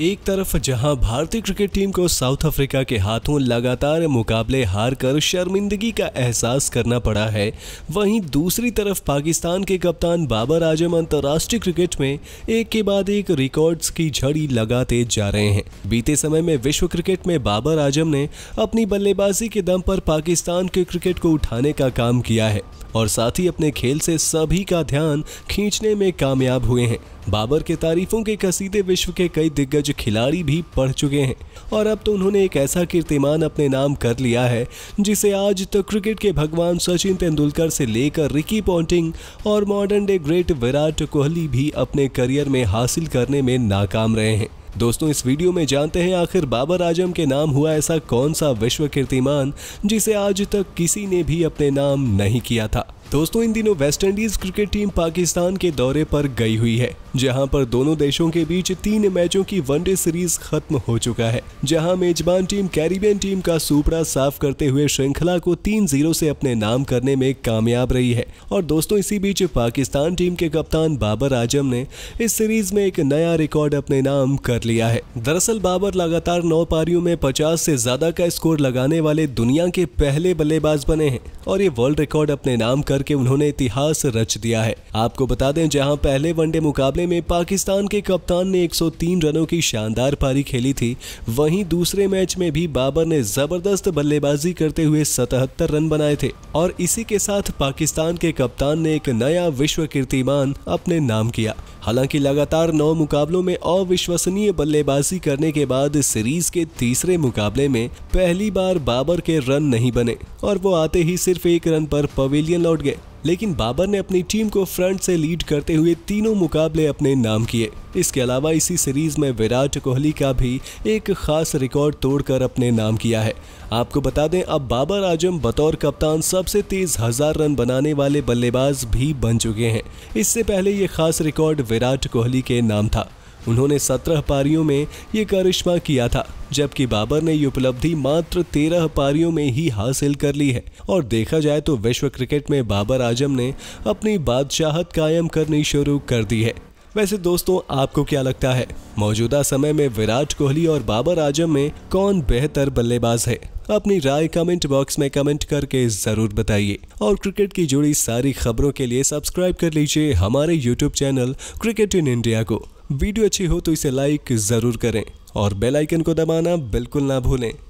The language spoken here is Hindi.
एक तरफ जहां भारतीय क्रिकेट टीम को साउथ अफ्रीका के हाथों लगातार मुकाबले हार कर शर्मिंदगी का एहसास करना पड़ा है वहीं दूसरी तरफ पाकिस्तान के कप्तान बाबर आजम अंतर्राष्ट्रीय क्रिकेट में एक के बाद एक रिकॉर्ड्स की झड़ी लगाते जा रहे हैं बीते समय में विश्व क्रिकेट में बाबर आजम ने अपनी बल्लेबाजी के दम पर पाकिस्तान के क्रिकेट को उठाने का काम किया है और साथ ही अपने खेल से सभी का ध्यान खींचने में कामयाब हुए हैं बाबर के तारीफों के कसीदे विश्व के कई दिग्गज खिलाड़ी भी पढ़ चुके हैं और अब तो उन्होंने एक ऐसा कीर्तिमान अपने नाम कर लिया है जिसे आज तक क्रिकेट के भगवान सचिन तेंदुलकर से लेकर रिकी पॉन्टिंग और modern day great Virat Kohli भी अपने करियर में हासिल करने में नाकाम रहे हैं दोस्तों इस वीडियो में जानते हैं आखिर बाबर आजम के नाम हुआ ऐसा कौन सा विश्व कीर्तिमान जिसे आज तक किसी ने भी अपने नाम नहीं किया था दोस्तों इन दिनों West Indies cricket team Pakistan के दौरे पर गई हुई है जहां पर दोनों देशों के बीच तीन मैचों की वनडे सीरीज खत्म हो चुका है जहां मेजबान टीम कैरिबियन टीम का सुपड़ा साफ करते हुए श्रृंखला को तीन जीरो से अपने नाम करने में कामयाब रही है और दोस्तों इसी बीच पाकिस्तान टीम के कप्तान बाबर आजम ने इस सीरीज में एक नया रिकॉर्ड अपने नाम कर लिया है दरअसल बाबर लगातार नौ पारियों में पचास से ज्यादा का स्कोर लगाने वाले दुनिया के पहले बल्लेबाज बने हैं और ये वर्ल्ड रिकॉर्ड अपने नाम कर करके उन्होंने इतिहास रच दिया है आपको बता दें जहां पहले वनडे मुकाबले में पाकिस्तान के कप्तान ने 103 रनों की शानदार पारी खेली थी वहीं दूसरे मैच में भी बाबर ने जबरदस्त बल्लेबाजी करते हुए 77 रन बनाए थे और इसी के साथ पाकिस्तान के कप्तान ने एक नया विश्व कीर्तिमान अपने नाम किया हालांकि लगातार नौ मुकाबलों में अविश्वसनीय बल्लेबाजी करने के बाद सीरीज के तीसरे मुकाबले में पहली बार बाबर के रन नहीं बने और वो आते ही सिर्फ एक रन पर पवेलियन लौट गए लेकिन बाबर ने अपनी टीम को फ्रंट से लीड करते हुए तीनों मुकाबले अपने नाम किए इसके अलावा इसी सीरीज में विराट कोहली का भी एक खास रिकॉर्ड तोड़कर अपने नाम किया है आपको बता दें अब बाबर आजम बतौर कप्तान सबसे तेज हजार रन बनाने वाले बल्लेबाज भी बन चुके हैं इससे पहले ये खास रिकॉर्ड विराट कोहली के नाम था उन्होंने सत्रह पारियों में ये करिश्मा किया था जबकि बाबर ने ये उपलब्धि मात्र तेरह पारियों में ही हासिल कर ली है और देखा जाए तो विश्व क्रिकेट में बाबर आजम ने अपनी बादशाहत कायम करनी शुरू कर दी है वैसे दोस्तों आपको क्या लगता है मौजूदा समय में विराट कोहली और बाबर आजम में कौन बेहतर बल्लेबाज है अपनी राय कमेंट बॉक्स में कमेंट करके जरूर बताइए और क्रिकेट की जुड़ी सारी खबरों के लिए सब्सक्राइब कर लीजिए हमारे YouTube channel cricket in India को वीडियो अच्छी हो तो इसे लाइक ज़रूर करें और बेल आइकन को दबाना बिल्कुल ना भूलें